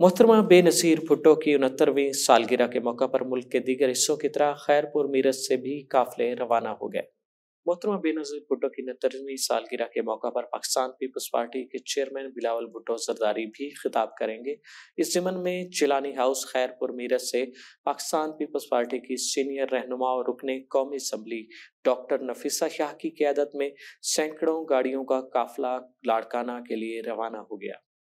मोहतरमा बेनसीर भुट्टो की उनहत्तरवीं सालगिरह के मौका पर मुल्क के दीगर हिस्सों की तरह खैरपुर मीरज से भी काफिले रवाना हो गए मोहतरमा बेनजीर भुट्टो की उनहत्तरवीं सालगिरह के मौका पर पाकिस्तान पीपल्स पार्टी के चेयरमैन बिलावल भुट्टो सरदारी भी खिताब करेंगे इस जमन में चिलानी हाउस खैरपुर मीरज से पाकिस्तान पीपल्स पार्टी की सीनियर रहनुमा और रुकने कौमी असम्बली डॉक्टर नफीसा शाह की क्यादत में सैकड़ों गाड़ियों का काफिला लाड़काना के लिए रवाना हो गया